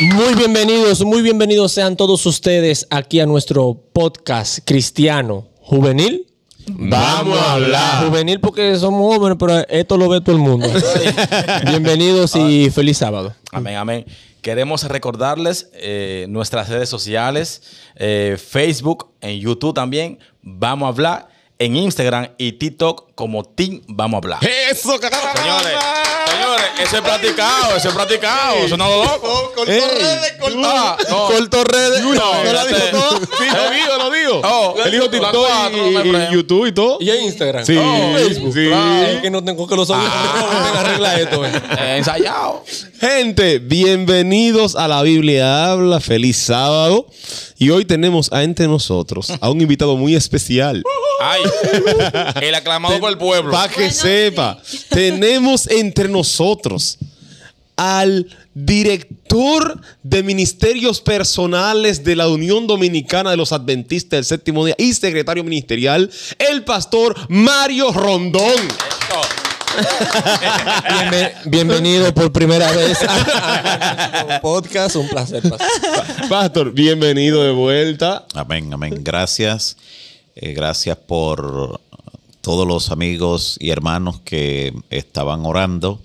Muy bienvenidos, muy bienvenidos sean todos ustedes aquí a nuestro podcast cristiano juvenil. Vamos a hablar. Juvenil porque somos jóvenes, pero esto lo ve todo el mundo. bienvenidos y feliz sábado. Amén, amén. Queremos recordarles eh, nuestras redes sociales, eh, Facebook, en YouTube también. Vamos a hablar en Instagram y TikTok como Team Vamos a Hablar. ¡Eso, carajo! Señores, señores, eso es practicado, eso es practicado, eso no lo loco. Corto redes, corto. Ah, redes. No, lo eh. digo todo. lo digo, lo digo. el hijo TikTok y, YouTube y todo. Y en Instagram. Sí, Facebook. Sí. que no tengo que los ah. arregla esto. Eh, ensayado. Gente, bienvenidos a La Biblia Habla. Feliz sábado. Y hoy tenemos entre nosotros a un invitado muy especial. Ay, el aclamado por el pueblo. Para que sepa, tenemos entre nosotros al director de ministerios personales de la Unión Dominicana de los Adventistas del Séptimo Día y secretario ministerial, el pastor Mario Rondón bienvenido por primera vez al podcast. Un placer, Pastor. bienvenido de vuelta. Amén, amén. Gracias. Eh, gracias por todos los amigos y hermanos que estaban orando.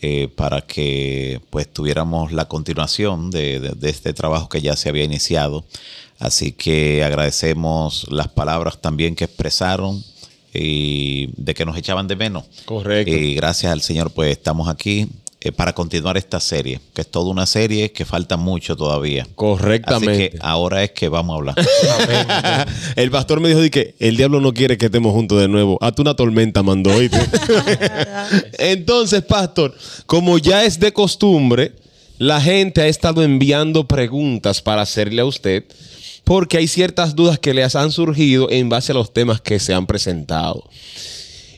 Eh, para que pues tuviéramos la continuación de, de, este trabajo que ya se había iniciado. Así que agradecemos las palabras también que expresaron y de que nos echaban de menos. Correcto. Y gracias al Señor, pues estamos aquí eh, para continuar esta serie, que es toda una serie que falta mucho todavía. Correctamente. Así que ahora es que vamos a hablar. el pastor me dijo que el diablo no quiere que estemos juntos de nuevo. Hazte una tormenta mandó. Entonces, pastor, como ya es de costumbre, la gente ha estado enviando preguntas para hacerle a usted porque hay ciertas dudas que les han surgido en base a los temas que se han presentado.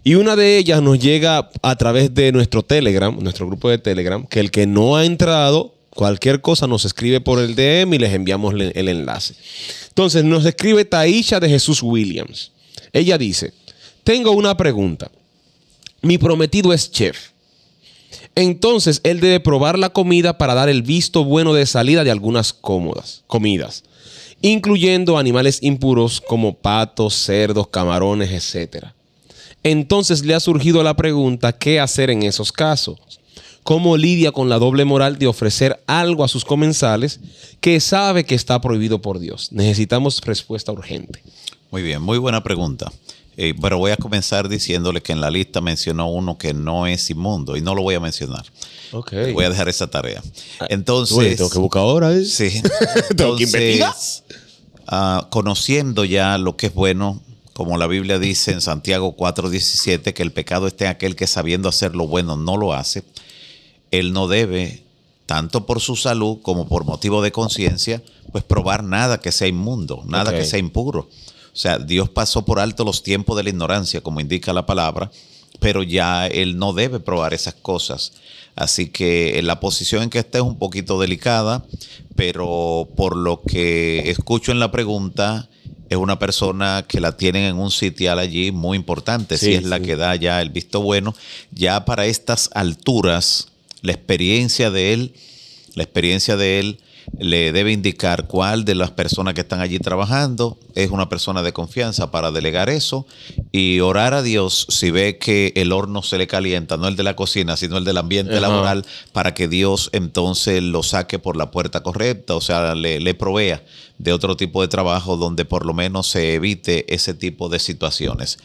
Y una de ellas nos llega a través de nuestro Telegram, nuestro grupo de Telegram, que el que no ha entrado, cualquier cosa nos escribe por el DM y les enviamos el enlace. Entonces nos escribe Taisha de Jesús Williams. Ella dice, tengo una pregunta. Mi prometido es chef. Entonces él debe probar la comida para dar el visto bueno de salida de algunas cómodas, comidas, incluyendo animales impuros como patos, cerdos, camarones, etc. Entonces le ha surgido la pregunta, ¿qué hacer en esos casos? ¿Cómo lidia con la doble moral de ofrecer algo a sus comensales que sabe que está prohibido por Dios? Necesitamos respuesta urgente. Muy bien, muy buena pregunta. Eh, pero voy a comenzar diciéndole que en la lista mencionó uno que no es inmundo y no lo voy a mencionar. Okay. Voy a dejar esa tarea. Ah, Entonces. Eh? tengo que buscar ahora, Sí. tengo que investigar. Ah, conociendo ya lo que es bueno, como la Biblia dice en Santiago 4:17, que el pecado está en aquel que sabiendo hacer lo bueno no lo hace, él no debe, tanto por su salud como por motivo de conciencia, pues probar nada que sea inmundo, nada que sea impuro. O sea, Dios pasó por alto los tiempos de la ignorancia, como indica la palabra, pero ya él no debe probar esas cosas. Así que eh, la posición en que está es un poquito delicada, pero por lo que escucho en la pregunta, es una persona que la tienen en un sitial allí muy importante, si es la que da ya el visto bueno. Ya para estas alturas, la experiencia de él, la experiencia de él le debe indicar cuál de las personas que están allí trabajando es una persona de confianza para delegar eso y orar a Dios si ve que el horno se le calienta, no el de la cocina, sino el del ambiente laboral, para que Dios entonces lo saque por la puerta correcta, o sea, le provea de otro tipo de trabajo donde por lo menos se evite ese tipo de situaciones.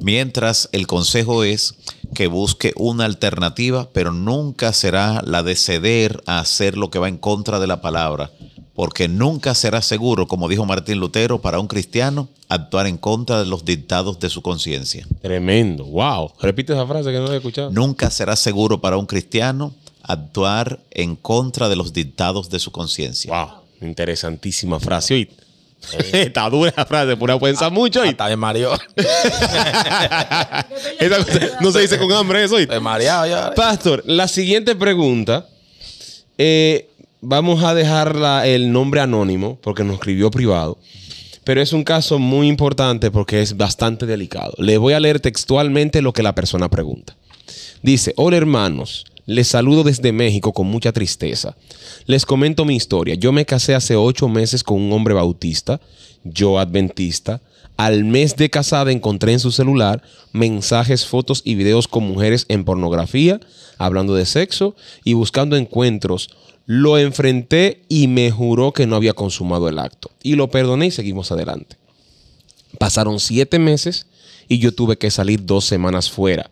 Mientras el consejo es que busque una alternativa, pero nunca será la de ceder a hacer lo que va en contra de la palabra, porque nunca será seguro, como dijo Martín Lutero, para un cristiano actuar en contra de los dictados de su conciencia. Tremendo, wow. Repite esa frase que no he escuchado. Nunca será seguro para un cristiano actuar en contra de los dictados de su conciencia. Wow. Interesantísima frase. hoy. Está dura la frase, Pura piensa ah, mucho. y Está de Mario. no se dice con hambre eso. ya. Pastor, la siguiente pregunta. Eh, vamos a dejar el nombre anónimo porque nos escribió privado. Pero es un caso muy importante porque es bastante delicado. Le voy a leer textualmente lo que la persona pregunta. Dice, hola hermanos, les saludo desde México con mucha tristeza. Les comento mi historia. Yo me casé hace ocho meses con un hombre bautista, yo adventista. Al mes de casada encontré en su celular mensajes, fotos y videos con mujeres en pornografía, hablando de sexo y buscando encuentros. Lo enfrenté y me juró que no había consumado el acto. Y lo perdoné y seguimos adelante. Pasaron siete meses y yo tuve que salir dos semanas fuera.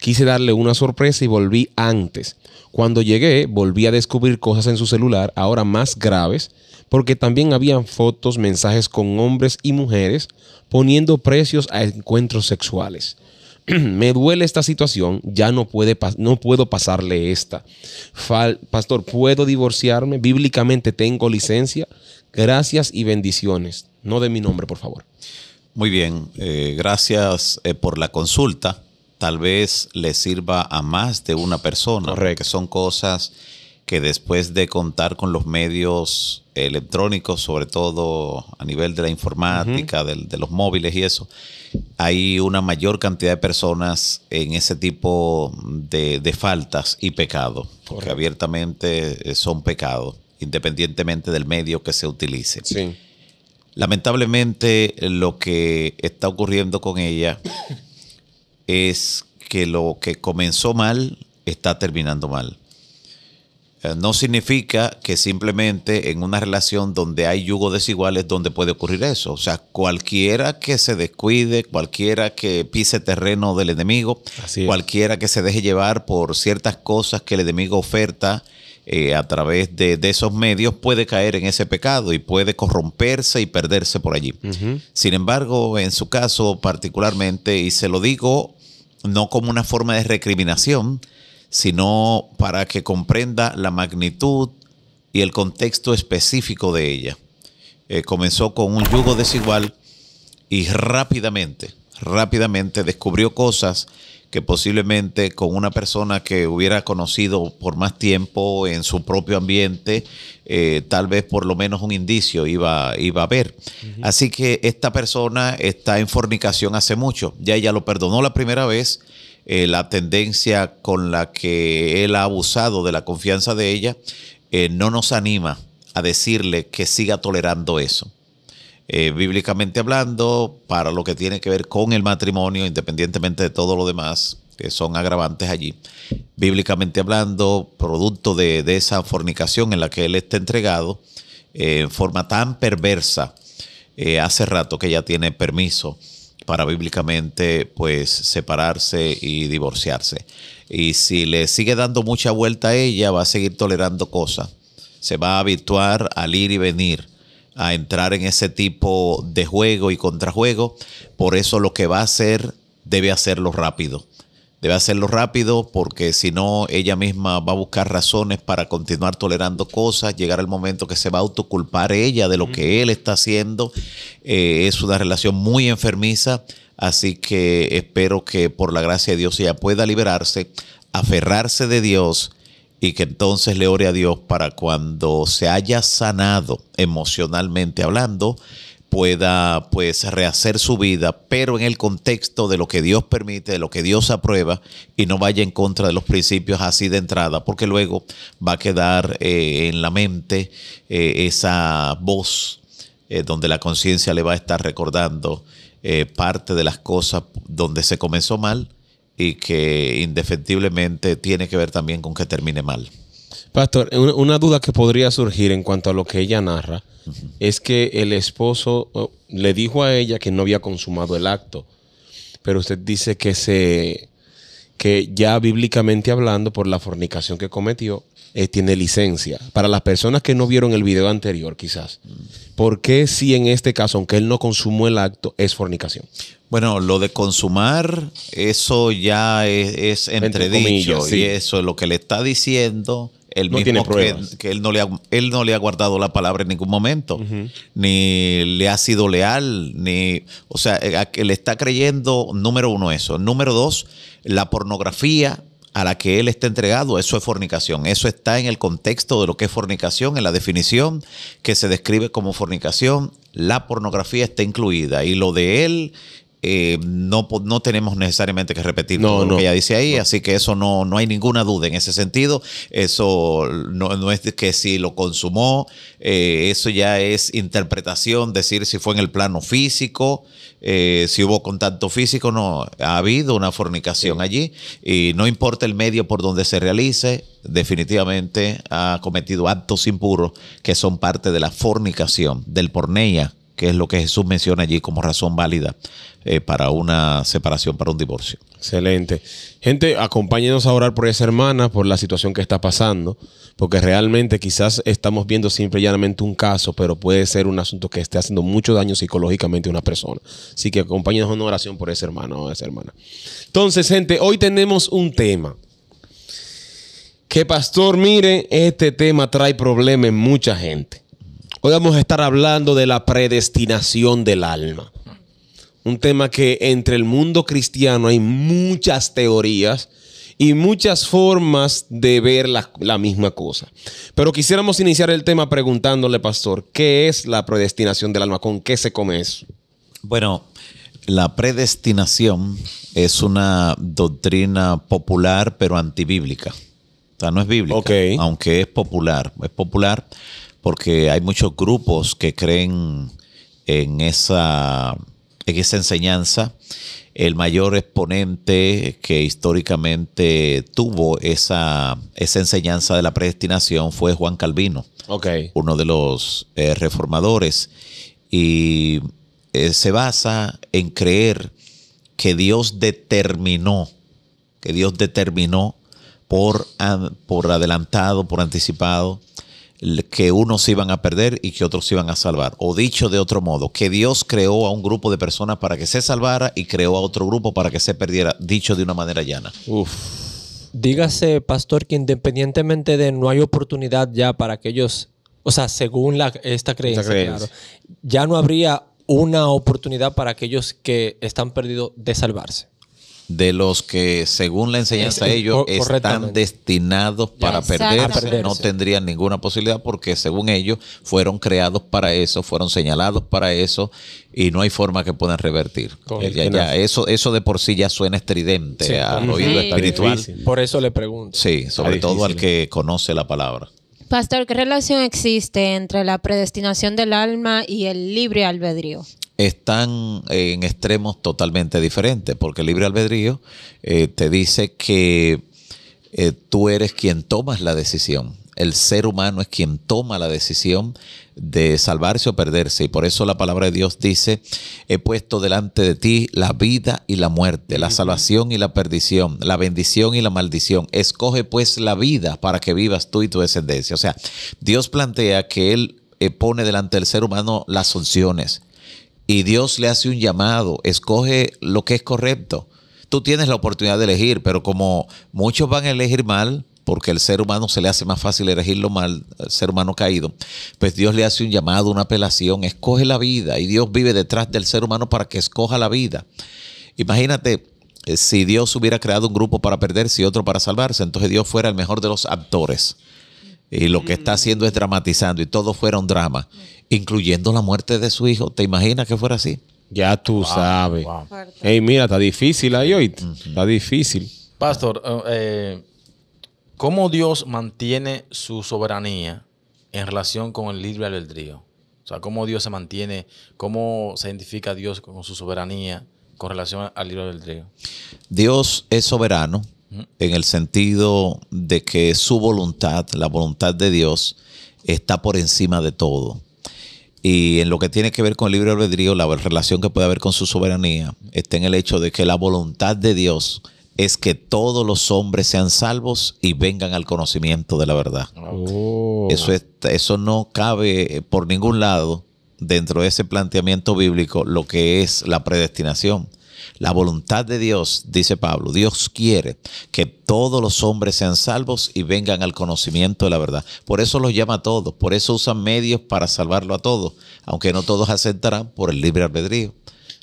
Quise darle una sorpresa y volví antes. Cuando llegué, volví a descubrir cosas en su celular, ahora más graves, porque también habían fotos, mensajes con hombres y mujeres poniendo precios a encuentros sexuales. Me duele esta situación, ya no, puede, no puedo pasarle esta. Pastor, ¿puedo divorciarme? Bíblicamente tengo licencia. Gracias y bendiciones. No de mi nombre, por favor. Muy bien, eh, gracias eh, por la consulta tal vez le sirva a más de una persona, Que son cosas que después de contar con los medios electrónicos, sobre todo a nivel de la informática, de, los móviles y eso, hay una mayor cantidad de personas en ese tipo de, faltas y pecados, porque abiertamente eh, son pecados, independientemente del medio que se utilice. Lamentablemente lo que está ocurriendo con ella es que lo que comenzó mal está terminando mal. Eh, no significa que simplemente en una relación donde hay yugos desiguales donde puede ocurrir eso. O sea, cualquiera que se descuide, cualquiera que pise terreno del enemigo, cualquiera que se deje llevar por ciertas cosas que el enemigo oferta eh, a través de, esos medios puede caer en ese pecado y puede corromperse y perderse por allí. Sin embargo, en su caso particularmente, y se lo digo no como una forma de recriminación, sino para que comprenda la magnitud y el contexto específico de ella. Eh, comenzó con un yugo desigual y rápidamente, rápidamente descubrió cosas que posiblemente con una persona que hubiera conocido por más tiempo en su propio ambiente, eh, tal vez por lo menos un indicio iba, iba a haber. Así que esta persona está en fornicación hace mucho. Ya ella lo perdonó la primera vez. Eh, la tendencia con la que él ha abusado de la confianza de ella eh, no nos anima a decirle que siga tolerando eso. Eh, bíblicamente hablando, para lo que tiene que ver con el matrimonio, independientemente de todo lo demás, que son agravantes allí, bíblicamente hablando, producto de, esa fornicación en la que él está entregado, eh, en forma tan perversa, eh, hace rato que ya tiene permiso para bíblicamente pues separarse y divorciarse. Y si le sigue dando mucha vuelta a ella, va a seguir tolerando cosas. Se va a habituar al ir y venir a entrar en ese tipo de juego y contrajuego. Por eso lo que va a hacer debe hacerlo rápido. Debe hacerlo rápido porque si no, ella misma va a buscar razones para continuar tolerando cosas, llegar al momento que se va a autoculpar ella de lo que él está haciendo. Eh, es una relación muy enfermiza, así que espero que por la gracia de Dios ella pueda liberarse, aferrarse de Dios y que entonces le ore a Dios para cuando se haya sanado emocionalmente hablando, pueda pues rehacer su vida, pero en el contexto de lo que Dios permite, de lo que Dios aprueba, y no vaya en contra de los principios así de entrada, porque luego va a quedar eh, en la mente eh, esa voz eh, donde la conciencia le va a estar recordando parte de las cosas donde se comenzó mal y que indefectiblemente tiene que ver también con que termine mal. Pastor, una duda que podría surgir en cuanto a lo que ella narra es que el esposo oh, le dijo a ella que no había consumado el acto, pero usted dice que se que ya bíblicamente hablando por la fornicación que cometió, eh, tiene licencia. Para las personas que no vieron el video anterior, quizás, ¿por qué si en este caso, aunque él no consumó el acto, es fornicación? Bueno, lo de consumar, eso ya es, entredicho. Y eso es lo que le está diciendo el no Que, él no le ha, él no le ha guardado la palabra en ningún momento, ni le ha sido leal, ni, o sea, eh, que le está creyendo número uno eso, número dos la pornografía a la que él está entregado, eso es fornicación. Eso está en el contexto de lo que es fornicación, en la definición que se describe como fornicación. La pornografía está incluida y lo de él eh, no, no tenemos necesariamente que repetir todo lo que ella dice ahí, así que eso no, no hay ninguna duda en ese sentido. Eso no, es que si lo consumó, eh, eso ya es interpretación, decir si fue en el plano físico, eh, si hubo contacto físico, no, ha habido una fornicación allí y no importa el medio por donde se realice, definitivamente ha cometido actos impuros que son parte de la fornicación, del porneia que es lo que Jesús menciona allí como razón válida eh, para una separación, para un divorcio. Excelente. Gente, acompáñenos a orar por esa hermana, por la situación que está pasando, porque realmente quizás estamos viendo simple y llanamente un caso, pero puede ser un asunto que esté haciendo mucho daño psicológicamente a una persona. Así que acompáñenos a una oración por esa hermana o esa hermana. Entonces, gente, hoy tenemos un tema. Que pastor, mire, este tema trae problemas en mucha gente. Hoy vamos a estar hablando de la predestinación del alma. Un tema que entre el mundo cristiano hay muchas teorías y muchas formas de ver la, misma cosa. Pero quisiéramos iniciar el tema preguntándole, pastor, ¿qué es la predestinación del alma? ¿Con qué se come eso? Bueno, la predestinación es una doctrina popular pero antibíblica. O sea, no es bíblica, aunque es popular. Es popular porque hay muchos grupos que creen en esa, esa enseñanza. El mayor exponente que históricamente tuvo esa, enseñanza de la predestinación fue Juan Calvino, uno de los eh, reformadores. Y eh, se basa en creer que Dios determinó, que Dios determinó por, por adelantado, por anticipado, que unos iban a perder y que otros iban a salvar. O dicho de otro modo, que Dios creó a un grupo de personas para que se salvara y creó a otro grupo para que se perdiera, dicho de una manera llana. Uf. Dígase, pastor, que independientemente de no hay oportunidad ya para aquellos, o sea, según la, esta creencia, ya no habría una oportunidad para aquellos que están perdidos de salvarse de los que, según la enseñanza de ellos, están destinados para perderse, no tendrían ninguna posibilidad porque, según ellos, fueron creados para eso, fueron señalados para eso y no hay forma que puedan revertir. Eh, eso, eso de por sí ya suena estridente al oído espiritual. Por eso le pregunto. Sí, sobre todo al que conoce la palabra. Pastor, ¿qué relación existe entre la predestinación del alma y el libre albedrío? están en extremos totalmente diferentes, porque el libre albedrío eh, te dice que eh, tú eres quien tomas la decisión. El ser humano es quien toma la decisión de salvarse o perderse. Y por eso la palabra de Dios dice, he puesto delante de ti la vida y la muerte, la salvación y la perdición, la bendición y la maldición. Escoge pues la vida para que vivas tú y tu descendencia. O sea, Dios plantea que Él eh, pone delante del ser humano las opciones y Dios le hace un llamado, escoge lo que es correcto. Tú tienes la oportunidad de elegir, pero como muchos van a elegir mal, porque el ser humano se le hace más fácil elegir lo mal, el ser humano caído, pues Dios le hace un llamado, una apelación, escoge la vida y Dios vive detrás del ser humano para que escoja la vida. Imagínate eh, si Dios hubiera creado un grupo para perderse y otro para salvarse, entonces Dios fuera el mejor de los actores. Y lo que está haciendo es dramatizando y todo fuera un drama, incluyendo la muerte de su hijo. ¿Te imaginas que fuera así? Ya tú sabes. Ey, mira, está difícil ahí hoy. Está difícil. Pastor, eh, eh, ¿cómo Dios mantiene su soberanía en relación con el libre albedrío? O sea, ¿cómo Dios se mantiene? ¿Cómo se identifica Dios con su soberanía con relación al libre albedrío? Dios es soberano en el sentido de que su voluntad, la voluntad de Dios, está por encima de todo. Y en lo que tiene que ver con el libre albedrío, la relación que puede haber con su soberanía está en el hecho de que la voluntad de Dios es que todos los hombres sean salvos y vengan al conocimiento de la verdad. Oh. Eso, eso no cabe por ningún lado dentro de ese planteamiento bíblico lo que es la predestinación. La voluntad de Dios, dice Pablo, Dios quiere que todos los hombres sean salvos y vengan al conocimiento de la verdad. Por eso los llama a todos, por eso usan medios para salvarlo a todos, aunque no todos aceptarán por el libre albedrío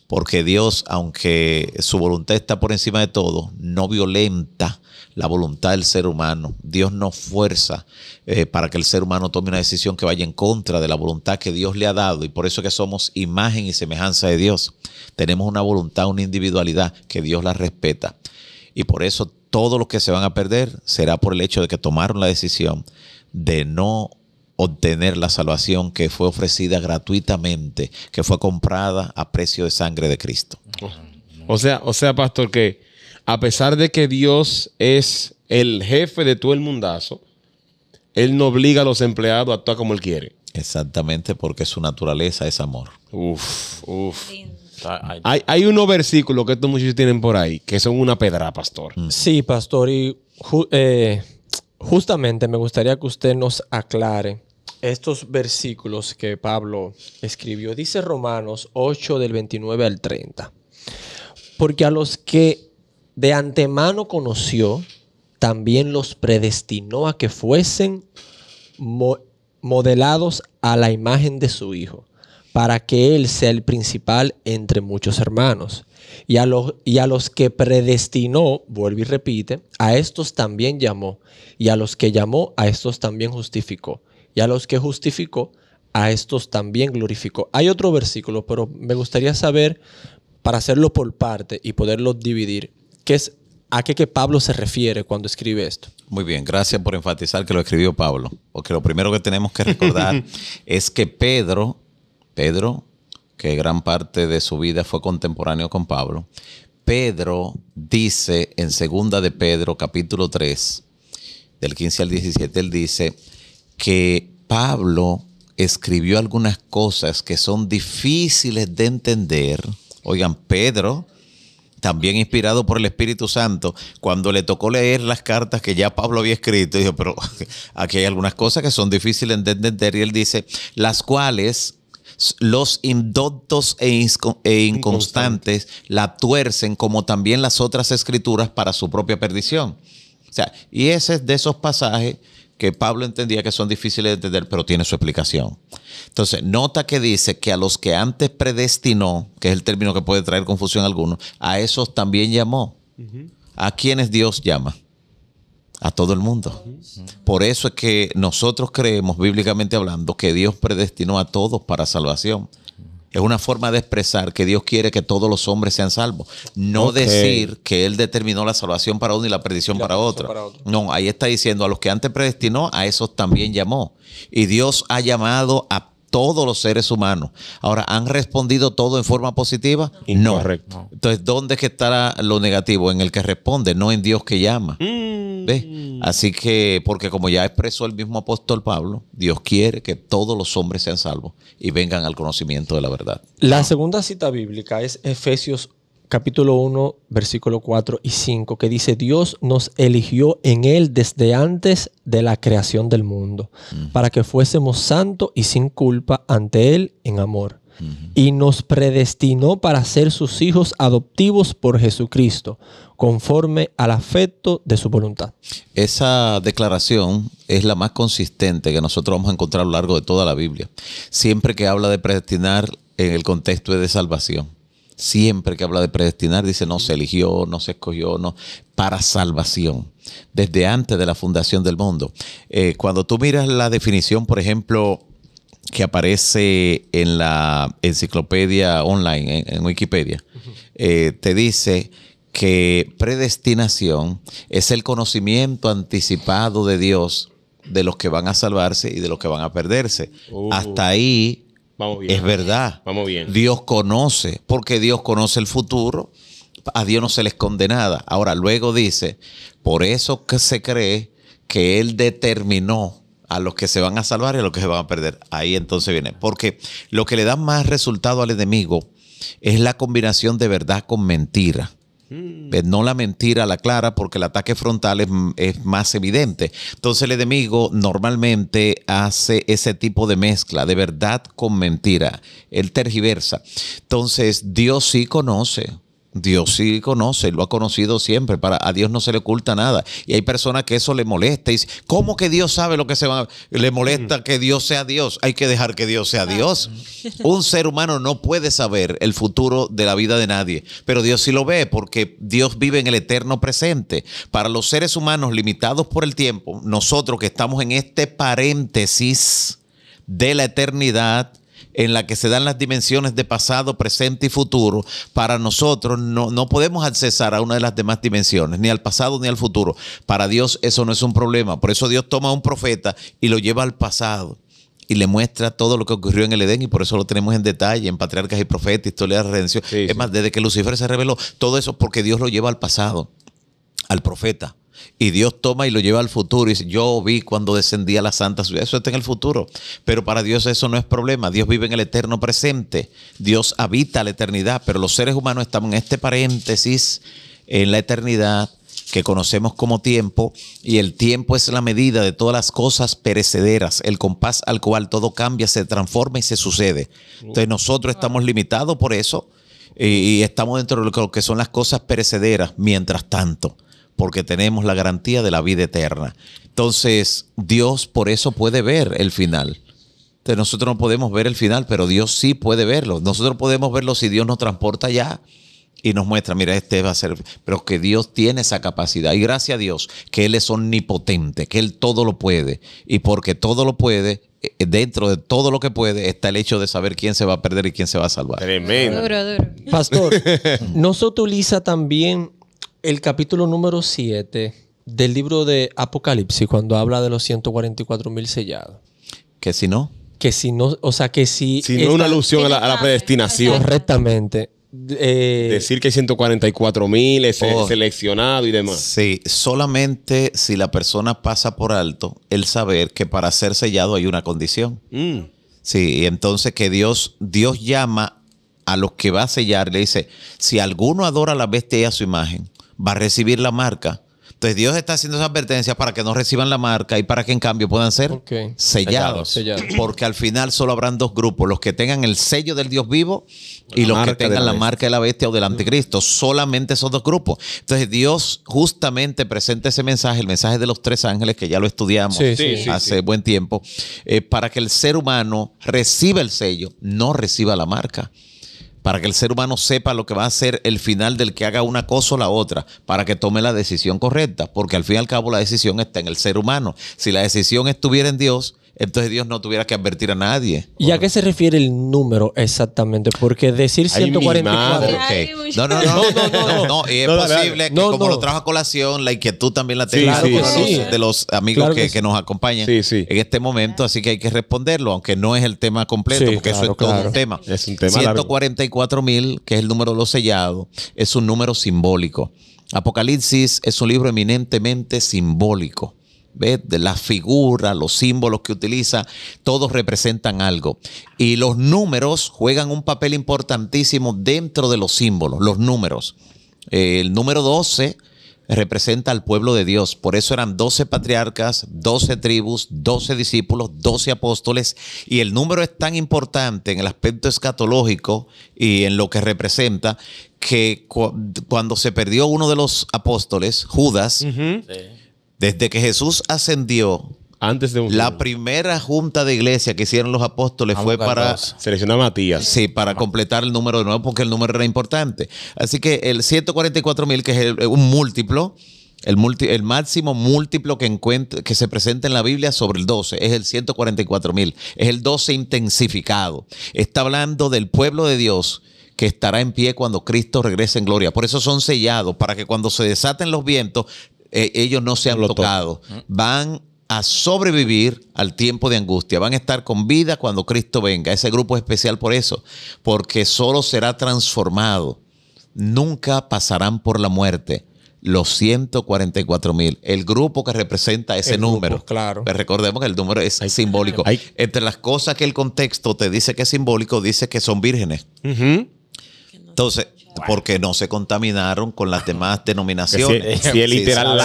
porque Dios, aunque su voluntad está por encima de todo, no violenta la voluntad del ser humano. Dios no fuerza eh, para que el ser humano tome una decisión que vaya en contra de la voluntad que Dios le ha dado. Y por eso que somos imagen y semejanza de Dios. Tenemos una voluntad, una individualidad que Dios la respeta. Y por eso todos los que se van a perder será por el hecho de que tomaron la decisión de no obtener la salvación que fue ofrecida gratuitamente, que fue comprada a precio de sangre de Cristo. O sea, o sea, pastor, que a pesar de que Dios es el jefe de todo el mundazo, Él no obliga a los empleados a actuar como Él quiere. Exactamente, porque su naturaleza es amor. Uf, uf. Hay, hay unos versículos que estos muchachos tienen por ahí que son una pedra, pastor. Mm. Sí, pastor, y eh, justamente me gustaría que usted nos aclare estos versículos que Pablo escribió. Dice Romanos 8 del 29 al 30. Porque a los que de antemano conoció, también los predestinó a que fuesen modelados a la imagen de su Hijo, para que Él sea el principal entre muchos hermanos. Y a, los, y a los que predestinó, vuelve y repite, a estos también llamó. Y a los que llamó, a estos también justificó y a los que justificó, a estos también glorificó. Hay otro versículo, pero me gustaría saber, para hacerlo por parte y poderlo dividir, ¿qué es, ¿a qué que Pablo se refiere cuando escribe esto? Muy bien, gracias por enfatizar que lo escribió Pablo, porque lo primero que tenemos que recordar es que Pedro, Pedro, que gran parte de su vida fue contemporáneo con Pablo, Pedro dice en segunda de Pedro capítulo 3, del 15 al 17, él dice, que Pablo escribió algunas cosas que son difíciles de entender. Oigan, Pedro, también inspirado por el Espíritu Santo, cuando le tocó leer las cartas que ya Pablo había escrito, dijo, pero aquí hay algunas cosas que son difíciles de entender. Y él dice, las cuales los indoctos e, e, inconstantes la tuercen como también las otras escrituras para su propia perdición. O sea, y ese es de esos pasajes que Pablo entendía que son difíciles de entender, pero tiene su explicación. Entonces, nota que dice que a los que antes predestinó, que es el término que puede traer confusión a algunos, a esos también llamó. ¿A quienes Dios llama? A todo el mundo. Por eso es que nosotros creemos, bíblicamente hablando, que Dios predestinó a todos para salvación. Es una forma de expresar que Dios quiere que todos los hombres sean salvos. No decir que Él determinó la salvación para uno y la perdición, para, otro. para otro. No, ahí está diciendo a los que antes predestinó, a esos también llamó. Y Dios ha llamado a todos los seres humanos. Ahora, ¿han respondido todo en forma positiva? No. No. Entonces, ¿dónde es que estará lo negativo? En el que responde, no en Dios que llama. Mm. Así que, porque como ya expresó el mismo apóstol Pablo, Dios quiere que todos los hombres sean salvos y vengan al conocimiento de la verdad. La segunda cita bíblica es Efesios capítulo 1, versículo 4 y 5, que dice, Dios nos eligió en Él desde antes de la creación del mundo, para que fuésemos santos y sin culpa ante Él en amor. Y nos predestinó para ser sus hijos adoptivos por Jesucristo, conforme al afecto de su voluntad. Esa declaración es la más consistente que nosotros vamos a encontrar a lo largo de toda la Biblia, siempre que habla de predestinar en el contexto de salvación. Siempre que habla de predestinar, dice no se eligió, no se escogió, no, para salvación, desde antes de la fundación del mundo. Eh, cuando tú miras la definición, por ejemplo, que aparece en la enciclopedia online, en, Wikipedia, eh, te dice que predestinación es el conocimiento anticipado de Dios de los que van a salvarse y de los que van a perderse. Oh. Hasta ahí es verdad. Vamos bien. Dios conoce, porque Dios conoce el futuro. A Dios no se esconde nada. Ahora, luego dice, por eso que se cree que Él determinó a los que se van a salvar y a los que se van a perder. Ahí entonces viene. Porque lo que le da más resultado al enemigo es la combinación de verdad con mentira. Mm. Eh, no la mentira, la clara, porque el ataque frontal es, más evidente. Entonces el enemigo normalmente hace ese tipo de mezcla, de verdad con mentira. el tergiversa. Entonces Dios sí conoce Dios sí conoce, lo ha conocido siempre. Para, a Dios no se le oculta nada. Y hay personas que eso le molesta. Y ¿cómo que Dios sabe lo que se va? a Le molesta mm. que Dios sea Dios. Hay que dejar que Dios sea Dios. Un ser humano no puede saber el futuro de la vida de nadie. Pero Dios sí lo ve porque Dios vive en el eterno presente. Para los seres humanos limitados por el tiempo, nosotros que estamos en este paréntesis de la eternidad, en la que se dan las dimensiones de pasado, presente y futuro, para nosotros no, podemos accesar a una de las demás dimensiones, ni al pasado ni al futuro. Para Dios eso no es un problema. Por eso Dios toma a un profeta y lo lleva al pasado y le muestra todo lo que ocurrió en el Edén y por eso lo tenemos en detalle en Patriarcas y Profetas, Historia de Redención. es más, desde que Lucifer se reveló, todo eso porque Dios lo lleva al pasado, al profeta y Dios toma y lo lleva al futuro. Y dice, yo vi cuando descendía la santa ciudad. Eso está en el futuro. Pero para Dios eso no es problema. Dios vive en el eterno presente. Dios habita la eternidad. Pero los seres humanos estamos en este paréntesis, en la eternidad, que conocemos como tiempo. Y el tiempo es la medida de todas las cosas perecederas, el compás al cual todo cambia, se transforma y se sucede. Entonces nosotros estamos limitados por eso. Y estamos dentro de lo que son las cosas perecederas mientras tanto porque tenemos la garantía de la vida eterna. Entonces, Dios por eso puede ver el final. nosotros no podemos ver el final, pero Dios sí puede verlo. Nosotros podemos verlo si Dios nos transporta ya y nos muestra, mira, este va a ser, pero que Dios tiene esa capacidad. Y gracias a Dios que Él es omnipotente, que Él todo lo puede. Y porque todo lo puede, eh, dentro de todo lo que puede está el hecho de saber quién se va a perder y quién se va a salvar. Tremendo. Pastor, nosotros utiliza también el capítulo número 7 del libro de Apocalipsis, cuando habla de los 144 mil sellados. Que si no. Que si no, o sea, que si. Si no es una alusión a la, predestinación. Correctamente. Eh, Decir que hay 144 mil es oh. seleccionado y demás. Sí, solamente si la persona pasa por alto el saber que para ser sellado hay una condición. Mm. Sí, entonces que Dios, Dios llama a los que va a sellar, le dice, si alguno adora la bestia y a su imagen, va a recibir la marca. Entonces Dios está haciendo esas advertencias para que no reciban la marca y para que en cambio puedan ser sellados. Porque al final solo habrán dos grupos, los que tengan el sello del Dios vivo y los que tengan la, marca de la bestia o del anticristo. Solamente esos dos grupos. Entonces Dios justamente presenta ese mensaje, el mensaje de los tres ángeles, que ya lo estudiamos hace buen tiempo, eh, para que el ser humano reciba el sello, no reciba la marca para que el ser humano sepa lo que va a ser el final del que haga una cosa o la otra, para que tome la decisión correcta, porque al fin y al cabo la decisión está en el ser humano. Si la decisión estuviera en Dios, entonces Dios no tuviera que advertir a nadie. ¿Y a qué se refiere el número exactamente? Porque decir 144... No, no, no, no, no, es posible que como lo trajo a colación, la inquietud también la tenga de los amigos que, nos acompañan en este momento, así que hay que responderlo, aunque no es el tema completo, porque eso es todo un tema. Es un tema 144 mil, que es el número de los sellados, es un número simbólico. Apocalipsis es un libro eminentemente simbólico. ¿ves? De las figuras, los símbolos que utiliza, todos representan algo. Y los números juegan un papel importantísimo dentro de los símbolos, los números. el número 12 representa al pueblo de Dios. Por eso eran 12 patriarcas, 12 tribus, 12 discípulos, 12 apóstoles. Y el número es tan importante en el aspecto escatológico y en lo que representa que cuando se perdió uno de los apóstoles, Judas, desde que Jesús ascendió, antes de la primera junta de iglesia que hicieron los apóstoles fue para seleccionar a Matías. Sí, para completar el número de nuevo porque el número era importante. Así que el 144 mil, que es un múltiplo, el, el, máximo múltiplo que, que se presenta en la Biblia sobre el 12 es el 144 mil, es el 12 intensificado. Está hablando del pueblo de Dios que estará en pie cuando Cristo regrese en gloria. Por eso son sellados, para que cuando se desaten los vientos eh, ellos no se han tocado. Van a sobrevivir al tiempo de angustia. Van a estar con vida cuando Cristo venga. Ese grupo es especial por eso, porque solo será transformado. Nunca pasarán por la muerte los 144 mil, el grupo que representa ese número. claro. Pues recordemos que el número es simbólico. Entre las cosas que el contexto te dice que es simbólico, dice que son vírgenes. Entonces, porque no se contaminaron con las demás denominaciones. Si, es literal,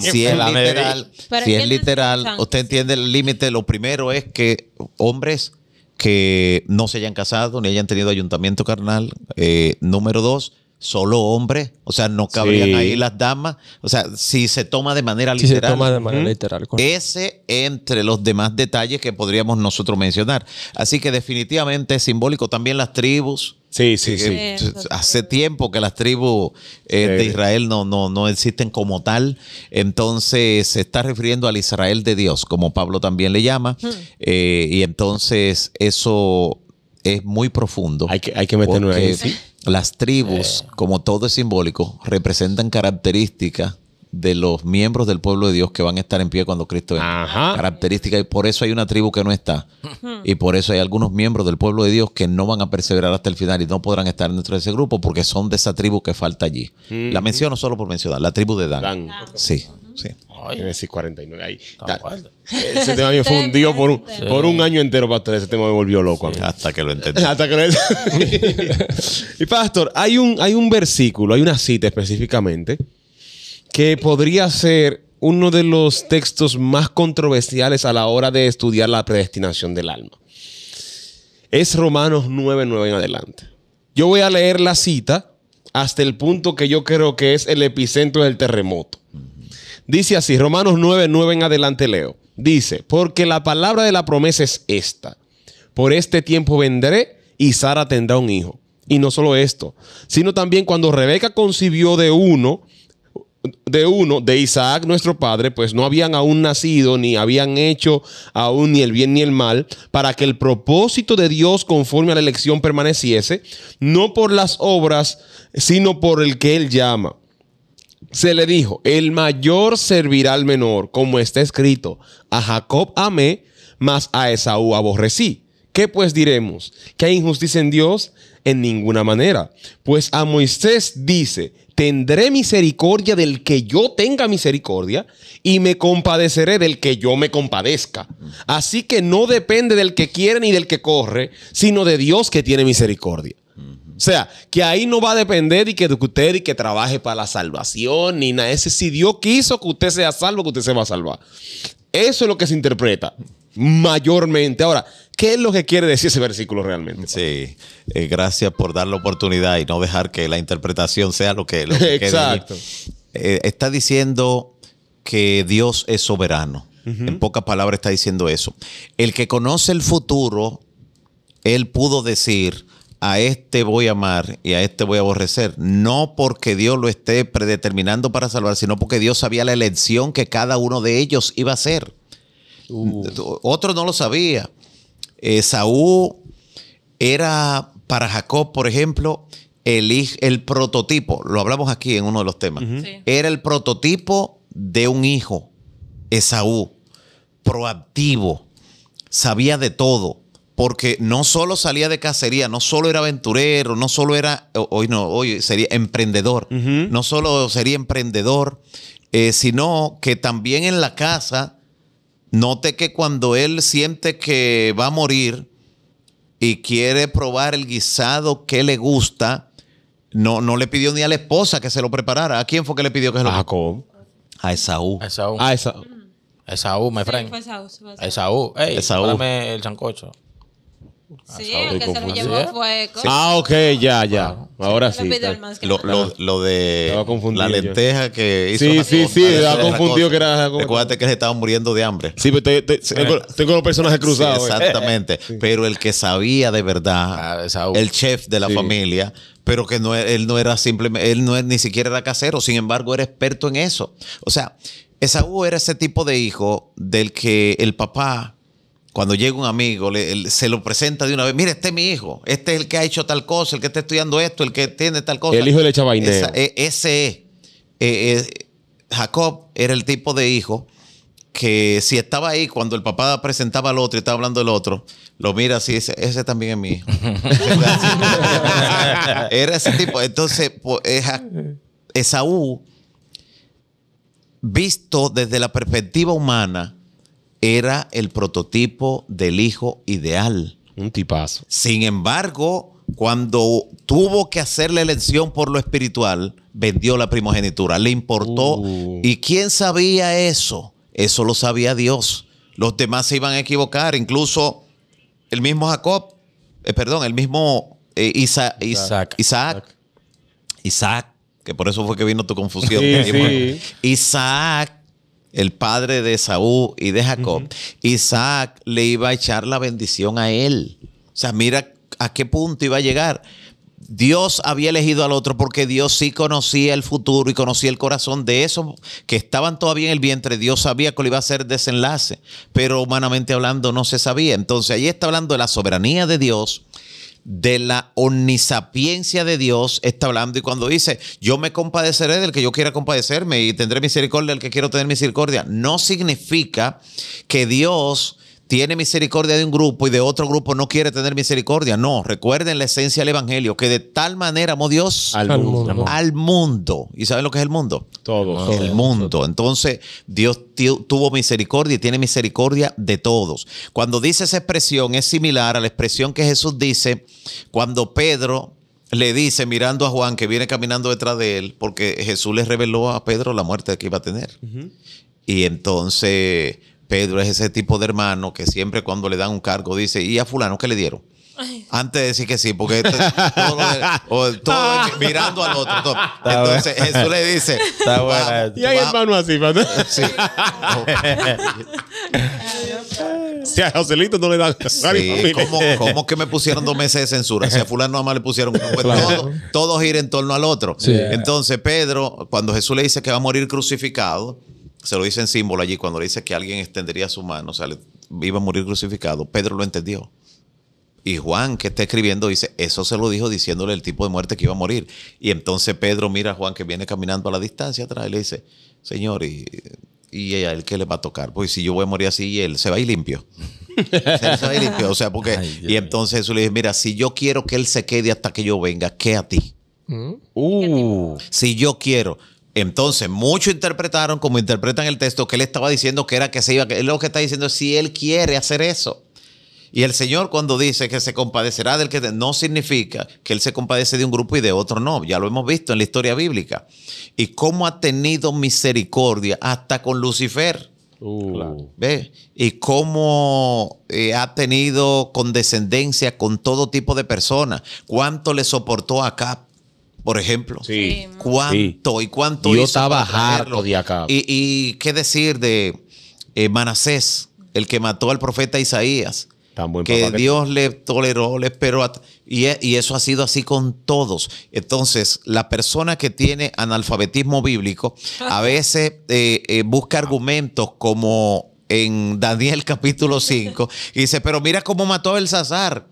si, es literal, si es literal usted entiende el límite. Lo primero es que hombres que no se hayan casado ni hayan tenido ayuntamiento carnal. Eh, número dos, solo hombres, o sea, no cabrían ahí las damas, o sea, si se toma de manera literal. Ese entre los demás detalles que podríamos nosotros mencionar. Así que definitivamente es simbólico también las tribus, Sí, sí, sí. Hace tiempo que las tribus eh, de Israel no, no, no existen como tal. Entonces se está refiriendo al Israel de Dios, como Pablo también le llama. Hmm. Eh, y entonces eso es muy profundo. Hay que, hay que meterlo ahí. Las tribus, eh. como todo es simbólico, representan características de los miembros del pueblo de Dios que van a estar en pie cuando Cristo venga. Característica, y por eso hay una tribu que no está. Y por eso hay algunos miembros del pueblo de Dios que no van a perseverar hasta el final y no podrán estar dentro de ese grupo porque son de esa tribu que falta allí. La menciono solo por mencionar, la tribu de Dan. Dan. Ah, sí. Sí. Génesis 49. Ahí. ese tema me fundió por un, por un año entero, pastor. Ese tema me volvió loco. Hasta que lo entendí. Hasta que lo y pastor, hay un, hay un versículo, hay una cita específicamente que podría ser uno de los textos más controversiales a la hora de estudiar la predestinación del alma. Es Romanos 9, 9 en adelante. Yo voy a leer la cita hasta el punto que yo creo que es el epicentro del terremoto. Dice así, Romanos 9, 9 en adelante leo. Dice, porque la palabra de la promesa es esta. Por este tiempo vendré y Sara tendrá un hijo. Y no solo esto, sino también cuando Rebeca concibió de uno, de uno, de Isaac nuestro padre, pues no habían aún nacido, ni habían hecho aún ni el bien ni el mal, para que el propósito de Dios conforme a la elección permaneciese, no por las obras, sino por el que él llama. Se le dijo, el mayor servirá al menor, como está escrito, a Jacob amé, mas a Esaú aborrecí. ¿Qué pues diremos? ¿Que hay injusticia en Dios? en ninguna manera. Pues a Moisés dice, tendré misericordia del que yo tenga misericordia y me compadeceré del que yo me compadezca. Así que no depende del que quiere ni del que corre, sino de Dios que tiene misericordia. O sea, que ahí no va a depender de que usted y que trabaje para la salvación ni nada. Ese si Dios quiso que usted sea salvo, que usted se va a salvar. Eso es lo que se interpreta mayormente. Ahora, ¿Qué es lo que quiere decir ese versículo realmente? Sí, eh, gracias por dar la oportunidad y no dejar que la interpretación sea lo que... Lo Exacto. Eh, está diciendo que Dios es soberano. En pocas palabras está diciendo eso. El que conoce el futuro, él pudo decir, a este voy a amar y a este voy a aborrecer. No porque Dios lo esté predeterminando para salvar, sino porque Dios sabía la elección que cada uno de ellos iba a hacer. Uh. Otro no lo sabía. Esaú eh, era para Jacob, por ejemplo, el, el, prototipo, lo hablamos aquí en uno de los temas, era el prototipo de un hijo, Esaú, proactivo, sabía de todo, porque no solo salía de cacería, no solo era aventurero, no solo era, hoy no, hoy sería emprendedor, no solo sería emprendedor, eh, sino que también en la casa Note que cuando él siente que va a morir y quiere probar el guisado que le gusta, no, no le pidió ni a la esposa que se lo preparara. ¿A quién fue que le pidió que se lo A Jacob. A Esaú. A Esaú. A mm. Esaú. Esaú, my friend. Esaú, Esaú. el sancocho. Sí, el se lo llevó fue Ah, ok, ya, ya. Ahora sí. Lo, de la lenteja que hizo. Sí, sí, sí, Ha confundido que era. Recuerda que se estaba muriendo de hambre. Sí, pero pues, tengo los personajes cruzados. Eh. exactamente. Pero el que sabía de verdad, ah, el chef de la familia, pero que no, él no era simplemente, él no ni siquiera era casero, sin embargo era experto en eso. O sea, Esaú era ese tipo de hijo del que el papá cuando llega un amigo, se lo presenta de una vez. Mire, este es mi hijo. Este es el que ha hecho tal cosa, el que está estudiando esto, el que tiene tal cosa. El hijo del echa e, ese es. E, e, Jacob era el tipo de hijo que si estaba ahí cuando el papá presentaba al otro y estaba hablando del otro, lo mira así y dice, ese también es mi hijo. era ese tipo. Entonces, pues, Esaú, visto desde la perspectiva humana, era el prototipo del hijo ideal. Un tipazo. Sin embargo, cuando tuvo que hacer la elección por lo espiritual, vendió la primogenitura, le importó. Uh. ¿Y quién sabía eso? Eso lo sabía Dios. Los demás se iban a equivocar, incluso el mismo Jacob, eh, perdón, el mismo eh, Isaac. Isaac. Isaac. que por eso fue que vino tu confusión. Isaac el padre de Saúl y de Jacob, Isaac le iba a echar la bendición a él. O sea, mira a qué punto iba a llegar. Dios había elegido al otro porque Dios sí conocía el futuro y conocía el corazón de esos que estaban todavía en el vientre. Dios sabía que iba a hacer desenlace, pero humanamente hablando no se sabía. Entonces ahí está hablando de la soberanía de Dios, de la omnisapiencia de Dios está hablando y cuando dice, yo me compadeceré del que yo quiera compadecerme y tendré misericordia del que quiero tener misericordia, no significa que Dios tiene misericordia de un grupo y de otro grupo no quiere tener misericordia. No, recuerden la esencia del Evangelio, que de tal manera amó Dios al, mundo. ¿Y saben lo que es el mundo? Todo. El mundo. Entonces, Dios tuvo misericordia y tiene misericordia de todos. Cuando dice esa expresión, es similar a la expresión que Jesús dice cuando Pedro le dice, mirando a Juan, que viene caminando detrás de él, porque Jesús les reveló a Pedro la muerte que iba a tener. Y entonces Pedro es ese tipo de hermano que siempre cuando le dan un cargo dice, ¿y a fulano qué le dieron? Antes de decir que sí, porque todo, mirando al otro. Entonces Jesús le dice. Está Y hay hermano así, ¿verdad? Sí. si a Joselito no le dan. Sí, ¿cómo, que me pusieron dos meses de censura? Si a Fulano más le pusieron. Pues todo, todo, gira en torno al otro. Entonces Pedro, cuando Jesús le dice que va a morir crucificado se lo dice en símbolo allí, cuando le dice que alguien extendería su mano, o sea, iba a morir crucificado, Pedro lo entendió. Y Juan, que está escribiendo, dice, eso se lo dijo diciéndole el tipo de muerte que iba a morir. Y entonces Pedro mira a Juan que viene caminando a la distancia atrás y le dice, Señor, ¿y, y a él qué le va a tocar? Pues si yo voy a morir así, y él se va a ir limpio. se va limpio. O sea, porque... y entonces Jesús le dice, mira, si yo quiero que él se quede hasta que yo venga, ¿qué a ti? ¿Mm? Uh, si yo quiero... Entonces, muchos interpretaron, como interpretan el texto, que él estaba diciendo que era que se iba, que lo que está diciendo es si él quiere hacer eso. Y el Señor cuando dice que se compadecerá del que no significa que Él se compadece de un grupo y de otro no. Ya lo hemos visto en la historia bíblica. Y cómo ha tenido misericordia hasta con Lucifer. Uh. Y cómo eh, ha tenido condescendencia con todo tipo de personas. Cuánto le soportó a Cap por ejemplo. ¿Cuánto y cuánto Yo estaba de acá. Y, qué decir de eh, Manasés, el que mató al profeta Isaías. que, Dios le toleró, le esperó. Y, e, y eso ha sido así con todos. Entonces, la persona que tiene analfabetismo bíblico a veces eh, eh, busca argumentos como en Daniel capítulo 5 y dice, pero mira cómo mató a Belsasar.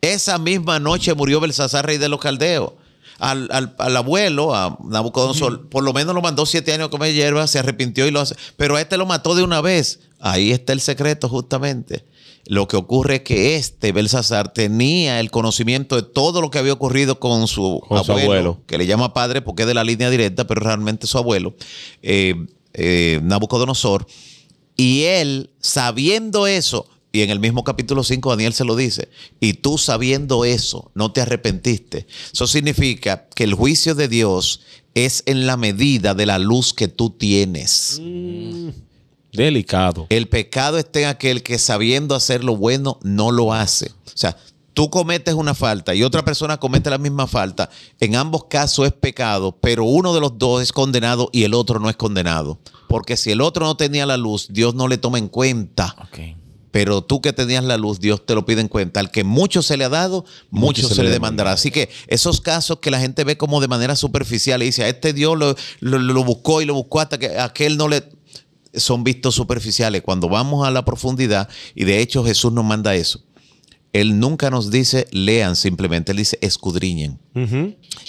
Esa misma noche murió Belsasar, rey de los caldeos al, abuelo, a Nabucodonosor, por lo menos lo mandó siete años a comer hierba, se arrepintió y lo hace. Pero este lo mató de una vez. Ahí está el secreto, justamente. Lo que ocurre es que este Belsasar tenía el conocimiento de todo lo que había ocurrido con su, abuelo, que le llama padre porque es de la línea directa, pero realmente su abuelo, eh, eh, Nabucodonosor. Y él, sabiendo eso, y en el mismo capítulo 5 Daniel se lo dice, y tú sabiendo eso, no te arrepentiste. Eso significa que el juicio de Dios es en la medida de la luz que tú tienes. Mm. Delicado. El pecado está en aquel que sabiendo hacer lo bueno no lo hace. O sea, tú cometes una falta y otra persona comete la misma falta. En ambos casos es pecado, pero uno de los dos es condenado y el otro no es condenado. Porque si el otro no tenía la luz, Dios no le toma en cuenta pero tú que tenías la luz, Dios te lo pide en cuenta. Al que mucho se le ha dado, mucho, se, le demandará. Así que esos casos que la gente ve como de manera superficial y dice, este Dios lo, lo, buscó y lo buscó hasta que aquel no le son vistos superficiales. Cuando vamos a la profundidad, y de hecho Jesús nos manda eso, Él nunca nos dice lean simplemente, Él dice escudriñen.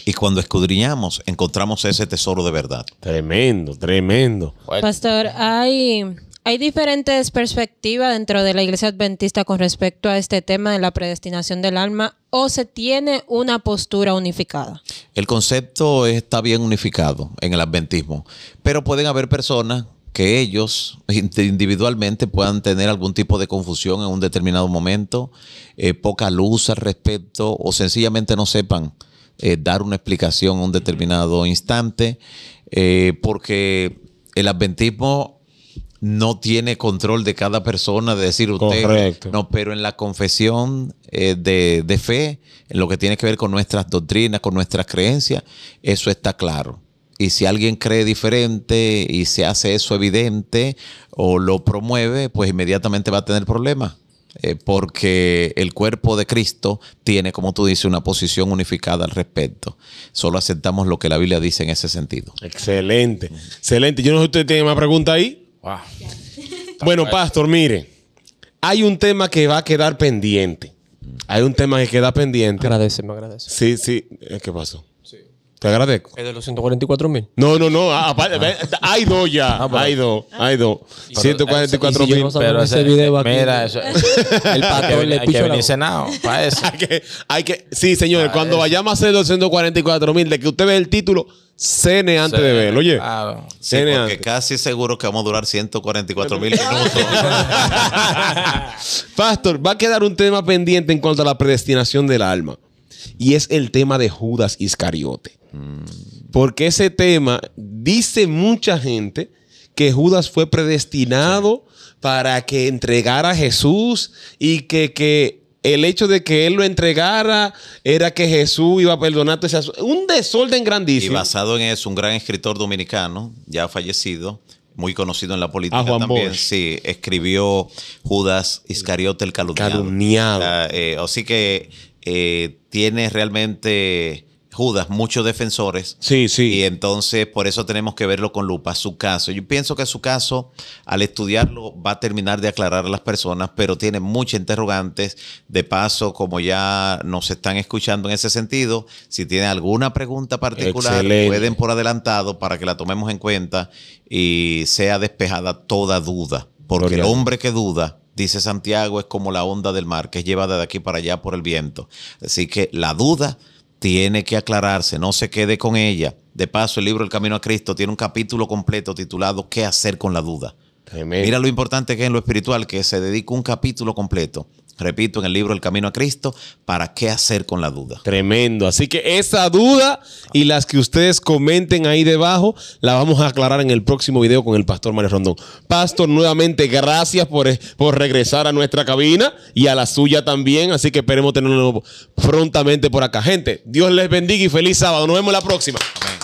Y cuando escudriñamos, encontramos ese tesoro de verdad. Tremendo, tremendo. Pastor, hay hay diferentes perspectivas dentro de la Iglesia Adventista con respecto a este tema de la predestinación del alma o se tiene una postura unificada. El concepto está bien unificado en el adventismo, pero pueden haber personas que ellos individualmente puedan tener algún tipo de confusión en un determinado momento, eh, poca luz al respecto o sencillamente no sepan eh, dar una explicación en un determinado instante, eh, porque el adventismo no tiene control de cada persona, de decir usted. No, pero en la confesión eh, de, fe, en lo que tiene que ver con nuestras doctrinas, con nuestras creencias, eso está claro. Y si alguien cree diferente y se hace eso evidente o lo promueve, pues inmediatamente va a tener problemas. Eh, porque el cuerpo de Cristo tiene, como tú dices, una posición unificada al respecto. Solo aceptamos lo que la Biblia dice en ese sentido. Excelente, excelente. Yo no sé si usted tiene más preguntas ahí. Bueno, Pastor, mire, hay un tema que va a quedar pendiente. Hay un tema que queda pendiente. Agradece, me agradece. Sí, sí. Eh, ¿Qué pasó? Sí. Te agradezco. ¿Es de los 144 mil? No, no, no. Ah, hay dos ya. Ah, hay dos. Hay dos. 144 ah. eh, mil. pero ese video aquí, Mira, eh, eso, el patrón le pichó para eso. hay, que, sí, señores. Cuando vayamos a hacer los 144 mil, de que usted ve el título Cene antes de verlo, oye. porque casi seguro que vamos a durar 144 mil minutos. Pastor, va a quedar un tema pendiente en cuanto a la predestinación del alma. Y es el tema de Judas Iscariote. Mm. Porque ese tema dice mucha gente que Judas fue predestinado para que entregara a Jesús y que, que el hecho de que él lo entregara era que Jesús iba a perdonar ese Un desorden grandísimo. Y basado en eso, un gran escritor dominicano, ya fallecido, muy conocido en la política también, sí, escribió Judas Iscariote el calumniado. calumniado. así eh, que eh, tiene realmente Judas muchos defensores. Sí, sí. Y entonces por eso tenemos que verlo con lupa, su caso. Yo pienso que su caso, al estudiarlo, va a terminar de aclarar a las personas, pero tiene muchas interrogantes. De paso, como ya nos están escuchando en ese sentido, si tienen alguna pregunta particular, pueden por adelantado para que la tomemos en cuenta y sea despejada toda duda. Porque el hombre que duda dice Santiago, es como la onda del mar que es llevada de aquí para allá por el viento. Así que la duda tiene que aclararse, no se quede con ella. De paso, el libro El Camino a Cristo tiene un capítulo completo titulado ¿Qué hacer con la duda? Mira lo importante que es en lo espiritual, que se dedica un capítulo completo repito, en el libro El Camino a Cristo, para qué hacer con la duda. Tremendo. Así que esa duda y las que ustedes comenten ahí debajo, la vamos a aclarar en el próximo video con el pastor Mario Rondón. Pastor, nuevamente, gracias por, por regresar a nuestra cabina y a la suya también. Así que esperemos tenerlo prontamente por acá. Gente, Dios les bendiga y feliz sábado. Nos vemos la próxima. Amén.